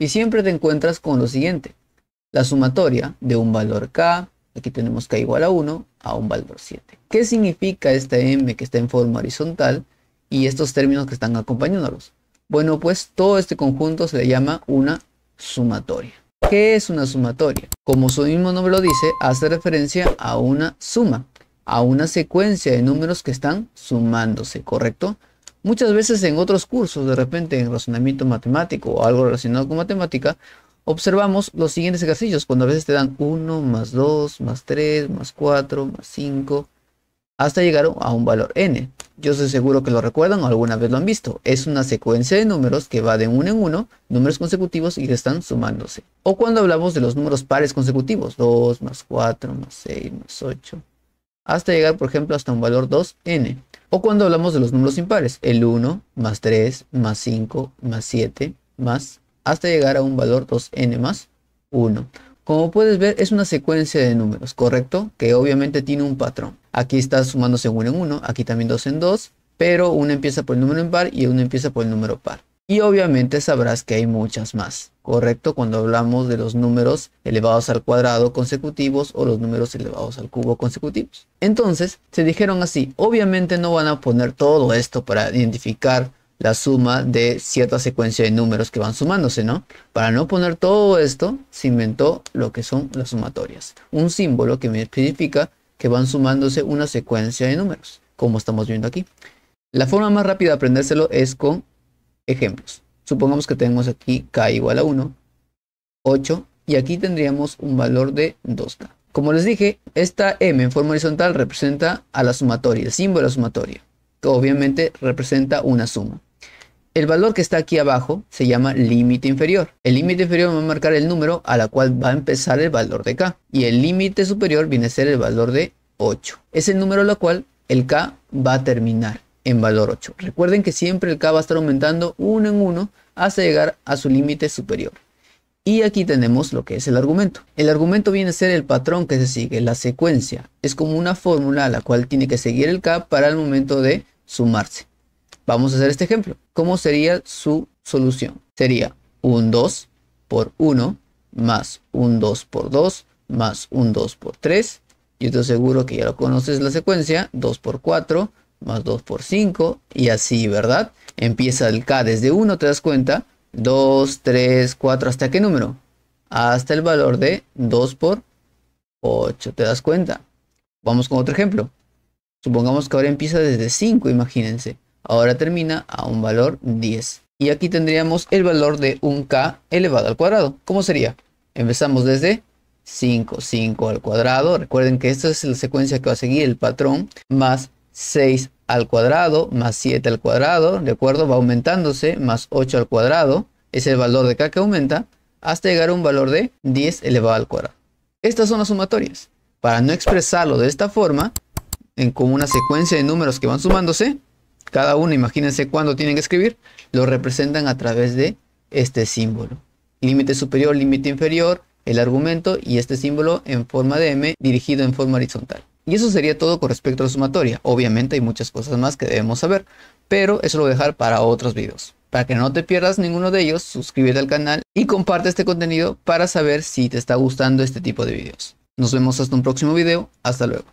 Y siempre te encuentras con lo siguiente. La sumatoria de un valor k, aquí tenemos k igual a 1, a un valor 7. ¿Qué significa esta m que está en forma horizontal y estos términos que están acompañándolos? Bueno, pues todo este conjunto se le llama una sumatoria. ¿Qué es una sumatoria? Como su mismo nombre lo dice, hace referencia a una suma, a una secuencia de números que están sumándose, ¿correcto? Muchas veces en otros cursos, de repente en razonamiento matemático o algo relacionado con matemática, observamos los siguientes ejercicios, cuando a veces te dan 1 más 2 más 3 más 4 más 5, hasta llegar a un valor n. Yo estoy seguro que lo recuerdan o alguna vez lo han visto. Es una secuencia de números que va de uno en uno, números consecutivos y que están sumándose. O cuando hablamos de los números pares consecutivos, 2 más 4 más 6 más 8 hasta llegar, por ejemplo, hasta un valor 2n. O cuando hablamos de los números impares, el 1 más 3 más 5 más 7 más hasta llegar a un valor 2n más 1. Como puedes ver, es una secuencia de números, ¿correcto? Que obviamente tiene un patrón. Aquí está sumándose 1 en 1, aquí también 2 en 2, pero uno empieza por el número impar y uno empieza por el número par y obviamente sabrás que hay muchas más, ¿correcto? Cuando hablamos de los números elevados al cuadrado consecutivos o los números elevados al cubo consecutivos. Entonces, se dijeron así, obviamente no van a poner todo esto para identificar la suma de cierta secuencia de números que van sumándose, ¿no? Para no poner todo esto, se inventó lo que son las sumatorias, un símbolo que me significa que van sumándose una secuencia de números, como estamos viendo aquí. La forma más rápida de aprendérselo es con Ejemplos. Supongamos que tenemos aquí k igual a 1, 8 y aquí tendríamos un valor de 2k. Como les dije, esta m en forma horizontal representa a la sumatoria, el símbolo de sumatoria, que obviamente representa una suma. El valor que está aquí abajo se llama límite inferior. El límite inferior va a marcar el número a la cual va a empezar el valor de k. Y el límite superior viene a ser el valor de 8. Es el número a la cual el k va a terminar en valor 8. Recuerden que siempre el K va a estar aumentando uno en uno hasta llegar a su límite superior. Y aquí tenemos lo que es el argumento. El argumento viene a ser el patrón que se sigue, la secuencia. Es como una fórmula a la cual tiene que seguir el K para el momento de sumarse. Vamos a hacer este ejemplo. ¿Cómo sería su solución? Sería un 2 por 1 más un 2 por 2 más un 2 por 3. Yo te aseguro que ya lo conoces la secuencia. 2 por 4 más 2 por 5 y así, ¿verdad? Empieza el K desde 1, te das cuenta, 2, 3, 4, ¿hasta qué número? Hasta el valor de 2 por 8, ¿te das cuenta? Vamos con otro ejemplo. Supongamos que ahora empieza desde 5, imagínense. Ahora termina a un valor 10. Y aquí tendríamos el valor de un k elevado al cuadrado. ¿Cómo sería? Empezamos desde 5, 5 al cuadrado. Recuerden que esta es la secuencia que va a seguir el patrón más 6 al cuadrado más 7 al cuadrado, ¿de acuerdo? Va aumentándose, más 8 al cuadrado, es el valor de k que aumenta, hasta llegar a un valor de 10 elevado al cuadrado. Estas son las sumatorias. Para no expresarlo de esta forma, en, como una secuencia de números que van sumándose, cada uno, imagínense cuándo tienen que escribir, lo representan a través de este símbolo. Límite superior, límite inferior, el argumento y este símbolo en forma de M dirigido en forma horizontal. Y eso sería todo con respecto a la sumatoria. Obviamente hay muchas cosas más que debemos saber, pero eso lo voy a dejar para otros videos. Para que no te pierdas ninguno de ellos, suscríbete al canal y comparte este contenido para saber si te está gustando este tipo de videos. Nos vemos hasta un próximo video. Hasta luego.